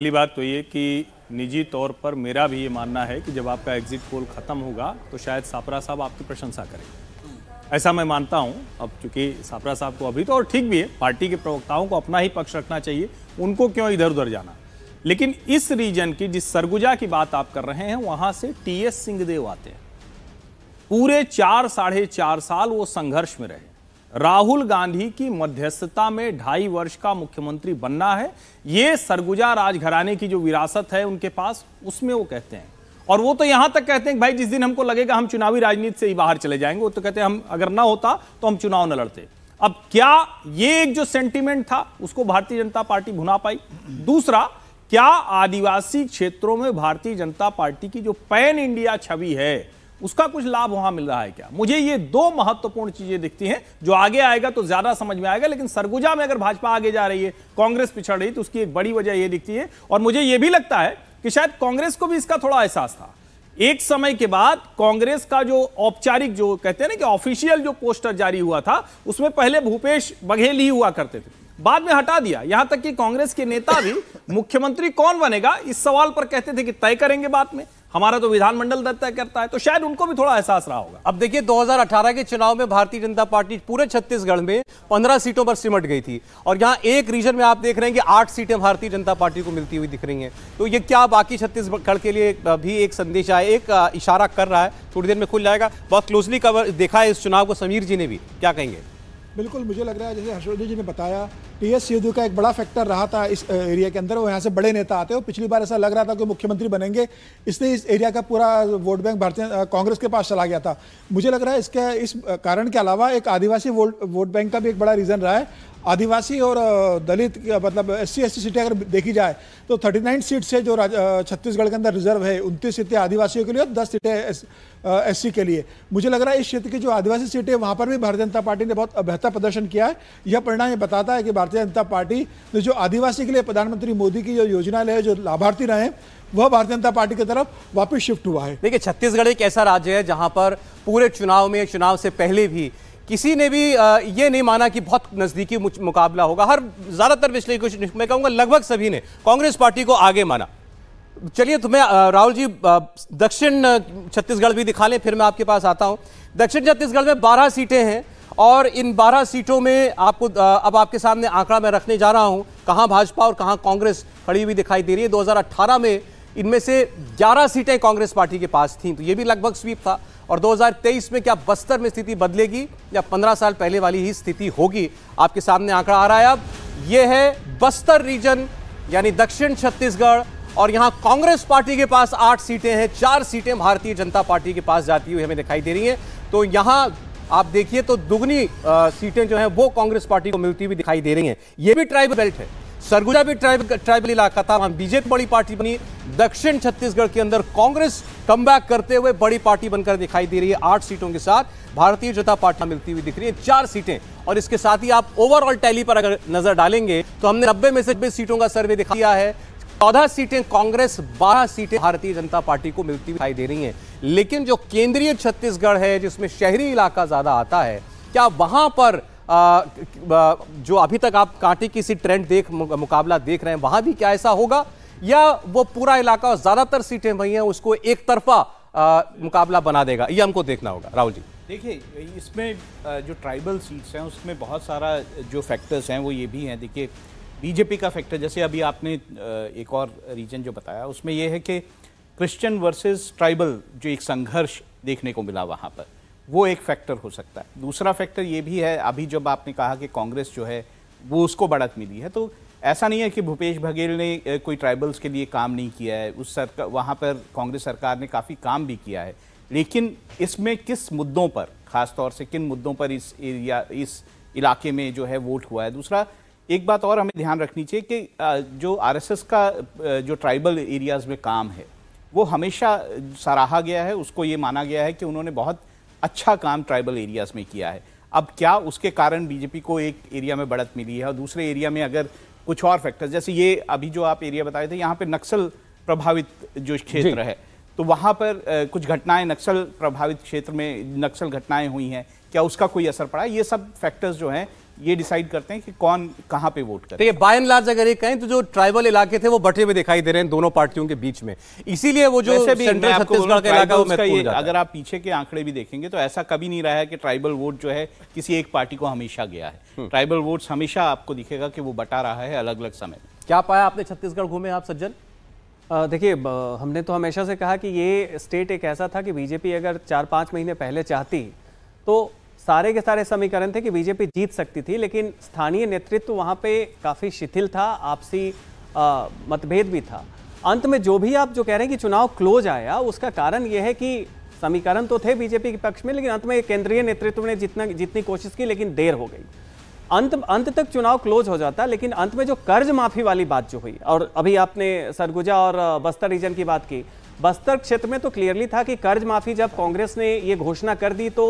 पहली बात तो ये कि निजी तौर पर मेरा भी ये मानना है कि जब आपका एग्जिट पोल ख़त्म होगा तो शायद सापरा साहब आपकी प्रशंसा करेंगे ऐसा मैं मानता हूं अब चूंकि सापरा साहब को अभी तो और ठीक भी है पार्टी के प्रवक्ताओं को अपना ही पक्ष रखना चाहिए उनको क्यों इधर उधर जाना लेकिन इस रीजन की जिस सरगुजा की बात आप कर रहे हैं वहां से टी एस सिंहदेव आते हैं पूरे चार साढ़े चार साल वो संघर्ष में रहे राहुल गांधी की मध्यस्थता में ढाई वर्ष का मुख्यमंत्री बनना है ये सरगुजा राजघराने की जो विरासत है उनके पास उसमें वो कहते हैं और वो तो यहां तक कहते हैं भाई जिस दिन हमको लगेगा हम चुनावी राजनीति से ही बाहर चले जाएंगे वो तो कहते हैं हम अगर ना होता तो हम चुनाव न लड़ते अब क्या ये एक जो सेंटिमेंट था उसको भारतीय जनता पार्टी भुना पाई दूसरा क्या आदिवासी क्षेत्रों में भारतीय जनता पार्टी की जो पैन इंडिया छवि है उसका कुछ लाभ वहां मिल रहा है क्या मुझे ये दो महत्वपूर्ण चीजें दिखती हैं जो आगे आएगा तो ज्यादा समझ में आएगा लेकिन सरगुजा में अगर भाजपा आगे जा रही है कांग्रेस पिछड़ रही तो उसकी एक बड़ी वजह यह दिखती है और मुझे यह भी लगता है कि शायद कांग्रेस को भी इसका थोड़ा एहसास था एक समय के बाद कांग्रेस का जो औपचारिक जो कहते हैं ना कि ऑफिशियल जो पोस्टर जारी हुआ था उसमें पहले भूपेश बघेल ही हुआ करते थे बाद में हटा दिया यहां तक कि कांग्रेस के नेता भी मुख्यमंत्री कौन बनेगा इस सवाल पर कहते थे कि तय करेंगे बाद में हमारा तो विधानमंडल तय करता है तो शायद उनको भी थोड़ा एहसास रहा होगा अब देखिए 2018 के चुनाव में भारतीय जनता पार्टी पूरे छत्तीसगढ़ में 15 सीटों पर सिमट गई थी और यहाँ एक रीजन में आप देख रहे हैं कि आठ सीटें भारतीय जनता पार्टी को मिलती हुई दिख रही हैं तो ये क्या बाकी छत्तीसगढ़ के लिए भी एक संदेश आए एक इशारा कर रहा है थोड़ी देर में खुल जाएगा बहुत क्लोजली कवर देखा है इस चुनाव को समीर जी ने भी क्या कहेंगे बिल्कुल मुझे लग रहा है जैसे हर्षवर्धन जी ने बताया टी एस सिद्धू का एक बड़ा फैक्टर रहा था इस एरिया के अंदर वो यहाँ से बड़े नेता आते हो पिछली बार ऐसा लग रहा था कि मुख्यमंत्री बनेंगे इसलिए इस एरिया का पूरा वोट बैंक भारतीय कांग्रेस के पास चला गया था मुझे लग रहा है इसके इस कारण के अलावा एक आदिवासी वोट वोट बैंक का भी एक बड़ा रीज़न रहा है आदिवासी और दलित मतलब एस सी एस सीटें अगर देखी जाए तो 39 सीट से जो छत्तीसगढ़ के अंदर रिजर्व है उनतीस सीटें आदिवासियों के लिए और 10 सीटें एस के लिए मुझे लग रहा है इस क्षेत्र की जो आदिवासी सीटें वहाँ पर भी भारतीय जनता पार्टी ने बहुत बेहतर प्रदर्शन किया है यह परिणाम ये बताता है कि भारतीय जनता पार्टी ने जो आदिवासी के लिए प्रधानमंत्री मोदी की जो योजना है जो लाभार्थी रहे वह भारतीय जनता पार्टी की तरफ वापिस शिफ्ट हुआ है देखिए छत्तीसगढ़ एक ऐसा राज्य है जहाँ पर पूरे चुनाव में चुनाव से पहले भी किसी ने भी ये नहीं माना कि बहुत नज़दीकी मुकाबला होगा हर ज़्यादातर कुछ मैं कहूँगा लगभग सभी ने कांग्रेस पार्टी को आगे माना चलिए तुम्हें तो राहुल जी दक्षिण छत्तीसगढ़ भी दिखा लें फिर मैं आपके पास आता हूँ दक्षिण छत्तीसगढ़ में बारह सीटें हैं और इन 12 सीटों में आपको अब आपके सामने आंकड़ा मैं रखने जा रहा हूं कहां भाजपा और कहां कांग्रेस खड़ी हुई दिखाई दे रही है 2018 में इनमें से 11 सीटें कांग्रेस पार्टी के पास थीं तो ये भी लगभग स्वीप था और 2023 में क्या बस्तर में स्थिति बदलेगी या 15 साल पहले वाली ही स्थिति होगी आपके सामने आंकड़ा आ रहा है अब ये है बस्तर रीजन यानी दक्षिण छत्तीसगढ़ और यहाँ कांग्रेस पार्टी के पास आठ सीटें हैं चार सीटें भारतीय जनता पार्टी के पास जाती हुई हमें दिखाई दे रही हैं तो यहाँ आप देखिए तो दुगनी सीटें जो हैं वो कांग्रेस पार्टी को मिलती हुई दिखाई दे रही हैं ये भी ट्राइबल बेल्ट है सरगुजा भी ट्राइब ट्राइबल इलाका था वहां बीजेपी बड़ी पार्टी बनी दक्षिण छत्तीसगढ़ के अंदर कांग्रेस कम करते हुए बड़ी पार्टी बनकर दिखाई दे रही है आठ सीटों के साथ भारतीय जनता पार्टी मिलती हुई दिख रही है चार सीटें और इसके साथ ही आप ओवरऑल टैली पर अगर नजर डालेंगे तो हमने नब्बे में से बीस सीटों का सर्वे दिखाया है चौदह सीटें कांग्रेस बारह सीटें भारतीय जनता पार्टी को मिलती दिखाई दे रही है लेकिन जो केंद्रीय छत्तीसगढ़ है जिसमें शहरी इलाका ज़्यादा आता है क्या वहां पर जो अभी तक आप कांटे की सी ट्रेंड देख मुकाबला देख रहे हैं वहां भी क्या ऐसा होगा या वो पूरा इलाका और ज़्यादातर सीटें वही हैं उसको एक तरफा मुकाबला बना देगा ये हमको देखना होगा राहुल जी देखिए इसमें जो ट्राइबल सीट्स हैं उसमें बहुत सारा जो फैक्टर्स हैं वो ये भी हैं देखिए बीजेपी का फैक्टर जैसे अभी आपने एक और रीजन जो बताया उसमें यह है कि क्रिश्चियन वर्सेस ट्राइबल जो एक संघर्ष देखने को मिला वहाँ पर वो एक फैक्टर हो सकता है दूसरा फैक्टर ये भी है अभी जब आपने कहा कि कांग्रेस जो है वो उसको बढ़त मिली है तो ऐसा नहीं है कि भूपेश बघेल ने कोई ट्राइबल्स के लिए काम नहीं किया है उस सरकार वहाँ पर कांग्रेस सरकार ने काफ़ी काम भी किया है लेकिन इसमें किस मुद्दों पर ख़ास तौर से किन मुद्दों पर इस एरिया इस इलाके में जो है वोट हुआ है दूसरा एक बात और हमें ध्यान रखनी चाहिए कि जो आरएसएस का जो ट्राइबल एरियाज़ में काम है वो हमेशा सराहा गया है उसको ये माना गया है कि उन्होंने बहुत अच्छा काम ट्राइबल एरियाज़ में किया है अब क्या उसके कारण बीजेपी को एक एरिया में बढ़त मिली है और दूसरे एरिया में अगर कुछ और फैक्टर्स जैसे ये अभी जो आप एरिया बताए थे यहाँ पे नक्सल प्रभावित जो क्षेत्र है तो वहाँ पर कुछ घटनाएं नक्सल प्रभावित क्षेत्र में नक्सल घटनाएं हुई हैं क्या उसका कोई असर पड़ा ये सब फैक्टर्स जो हैं ये डिसाइड करते हैं कि कौन कहां पे वोट करे बाय एंड लार्ज अगर ये कहें तो जो ट्राइबल इलाके थे वो बटे हुए दिखाई दे रहे हैं दोनों पार्टियों के बीच में इसीलिए वो जो सेंट्रल छत्तीसगढ़ का इलाका अगर आप पीछे के आंकड़े भी देखेंगे तो ऐसा कभी नहीं रहा है कि ट्राइबल वोट जो है किसी एक पार्टी को हमेशा गया है ट्राइबल हम्म। वोट हमेशा आपको दिखेगा कि वो बटा रहा है अलग अलग समय क्या पाया आपने छत्तीसगढ़ घूमे आप सज्जन देखिए हमने तो हमेशा से कहा कि ये स्टेट एक ऐसा था कि बीजेपी अगर चार पाँच महीने पहले चाहती तो सारे के सारे समीकरण थे कि बीजेपी जीत सकती थी लेकिन स्थानीय नेतृत्व वहाँ पे काफ़ी शिथिल था आपसी मतभेद भी था अंत में जो भी आप जो कह रहे हैं कि चुनाव क्लोज आया उसका कारण यह है कि समीकरण तो थे बीजेपी के पक्ष में लेकिन अंत में केंद्रीय नेतृत्व ने जितना जितनी कोशिश की लेकिन देर हो गई अंत अंत तक चुनाव क्लोज हो जाता लेकिन अंत में जो कर्ज माफी वाली बात जो हुई और अभी आपने सरगुजा और बस्तर रीजन की बात की बस्तर क्षेत्र में तो क्लियरली था कि कर्ज माफी जब कांग्रेस ने ये घोषणा कर दी तो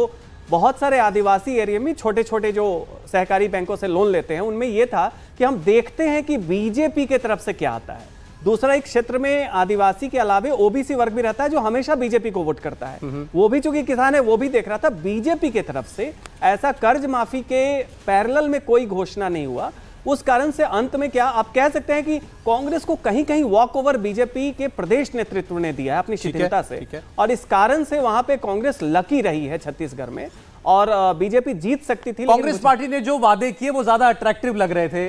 बहुत सारे आदिवासी एरिया में छोटे छोटे जो सहकारी बैंकों से लोन लेते हैं उनमें ये था कि हम देखते हैं कि बीजेपी के तरफ से क्या आता है दूसरा एक क्षेत्र में आदिवासी के अलावे ओबीसी वर्ग भी रहता है जो हमेशा बीजेपी को वोट करता है हम्म। वो भी चूंकि किसान है वो भी देख रहा था बीजेपी के तरफ से ऐसा कर्ज माफी के पैरल में कोई घोषणा नहीं हुआ उस कारण से अंत में क्या आप कह सकते हैं कि कांग्रेस को कहीं कहीं वॉक ओवर बीजेपी के प्रदेश नेतृत्व ने दिया है अपनी शिथिलता से और इस कारण से वहां पे कांग्रेस लकी रही है छत्तीसगढ़ में और बीजेपी जीत सकती थी कांग्रेस पार्टी ने जो वादे किए वो ज्यादा अट्रैक्टिव लग रहे थे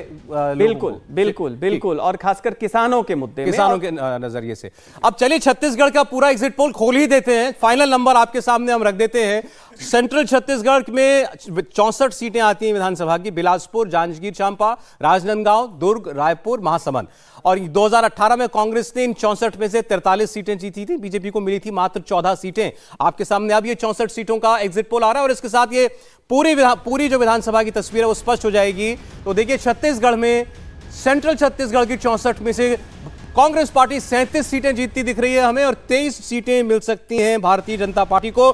बिल्कुल बिल्कुल बिल्कुल और खासकर किसानों के मुद्दे किसानों के नजरिए से अब चलिए छत्तीसगढ़ का पूरा एग्जिट पोल खोल ही देते हैं फाइनल नंबर आपके सामने हम रख देते हैं सेंट्रल छत्तीसगढ़ में चौसठ सीटें आती हैं विधानसभा की बिलासपुर जांजगीर चांपा राजनांदगांव दुर्ग रायपुर महासमंद और 2018 में कांग्रेस ने इन चौसठ में से 43 सीटें जीती थी बीजेपी को मिली थी मात्र 14 सीटें आपके सामने अब ये चौसठ सीटों का एग्जिट पोल आ रहा है और इसके साथ ये पूरी पूरी जो विधानसभा की तस्वीर है वो स्पष्ट हो जाएगी तो देखिए छत्तीसगढ़ में सेंट्रल छत्तीसगढ़ की चौंसठ में से कांग्रेस पार्टी सैंतीस सीटें जीतती दिख रही है हमें और तेईस सीटें मिल सकती हैं भारतीय जनता पार्टी को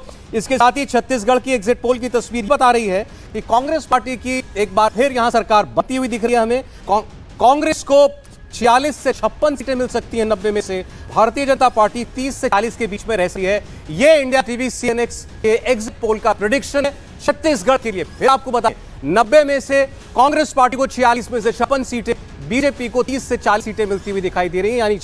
इसके साथ ही छत्तीसगढ़ की एग्जिट पोल की तस्वीर बता रही है कि कांग्रेस पार्टी की एक बार फिर यहां सरकार बती हुई दिख रही है हमें कांग्रेस को छियालीस से छप्पन सीटें मिल सकती हैं नब्बे में से भारतीय जनता पार्टी तीस से चालीस के बीच में रह सकती है ये इंडिया टीवी सीएनएक्स के एग्जिट पोल का प्रोडिक्शन है छत्तीसगढ़ के लिए फिर आपको बताए नब्बे में से कांग्रेस पार्टी को छियालीस में से छप्पन सीटें बीजेपी को तीस से चालीस सीटें मिलती हुई दिखाई दे रही है यानी